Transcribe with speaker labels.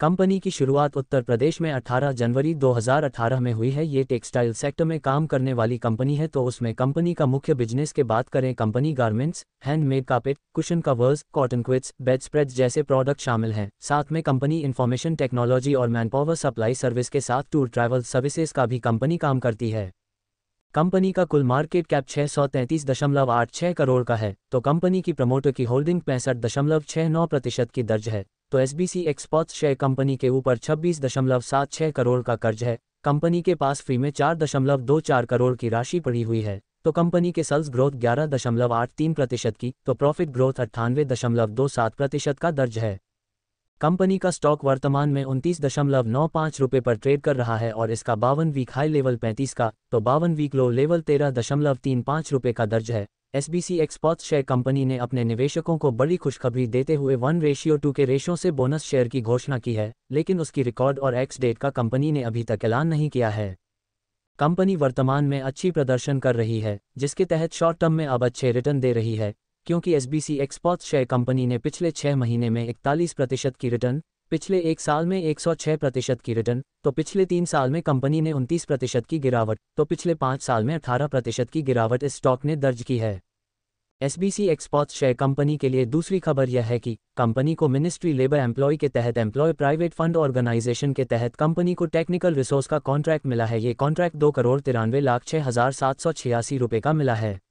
Speaker 1: company की शुरुआत उत्तर प्रदेश में 18 जनवरी 2018 में हुई है ये टेक्सटाइल सेक्टर में काम करने वाली कंपनी है तो उसमें कंपनी का मुख्य बिजनेस के बात करें company garments handmade carpet cushion covers cotton quilts bed spread जैसे प्रोडक्ट शामिल हैं साथ में कंपनी इन्फॉर्मेशन टेक्नोलॉजी और मैनपावर सप्लाई सर्विस के साथ टूर ट्रैवल सर्विसेज का भी कंपनी काम करती है कंपनी का कुल मार्केट कैप छः करोड़ का है तो कंपनी की प्रमोटर की होल्डिंग पैंसठ प्रतिशत की दर्ज है तो सी एक्सपर्ट्स शेयर कंपनी के ऊपर छब्बीस दशमलव सात छह करोड़ का कर्ज है कंपनी के पास फ्री में चार दशमलव दो चार करोड़ की राशि पड़ी हुई है तो कंपनी के सेल्स ग्रोथ ग्यारह दशमलव आठ तीन प्रतिशत की तो प्रॉफिट ग्रोथ अट्ठानवे दशमलव दो सात प्रतिशत का दर्ज है कंपनी का स्टॉक वर्तमान में उनतीस दशमलव नौ पाँच रुपये पर ट्रेड कर रहा है और इसका बावन वीक हाई लेवल 35 का तो बावन वीक लो लेवल तेरह दशमलव तीन पाँच रुपये का दर्ज है S B C share company ने अपने निवेशकों को बड़ी खुशखबरी देते हुए वन रेशियो टू के रेशों से बोनस शेयर की घोषणा की है लेकिन उसकी रिकॉर्ड और एक्स डेट का कंपनी ने अभी तक ऐलान नहीं किया है कंपनी वर्तमान में अच्छी प्रदर्शन कर रही है जिसके तहत शॉर्ट टर्म में अब अच्छे रिटर्न दे रही है क्योंकि एसबीसी एक्सपोर्ट शेयर कंपनी ने पिछले छह महीने में इकतालीस प्रतिशत की रिटर्न पिछले एक साल में 106 प्रतिशत की रिटर्न तो पिछले तीन साल में कंपनी ने उनतीस प्रतिशत की गिरावट तो पिछले पाँच साल में अठारह प्रतिशत की गिरावट इस स्टॉक ने दर्ज की है एसबीसी एक्सपोर्ट शेयर कंपनी के लिए दूसरी खबर यह है कि कंपनी को मिनिस्ट्री लेबर एम्प्लॉय के तहत एम्प्लॉय प्राइवेट फंड ऑर्गेनाइजेशन के तहत कंपनी को टेक्निकल रिसोर्स का कॉन्ट्रैक्ट मिला है ये कॉन्ट्रैक्ट दो करोड़ तिरानवे लाख छह हज़ार सात सौ छियासी रुपये का मिला है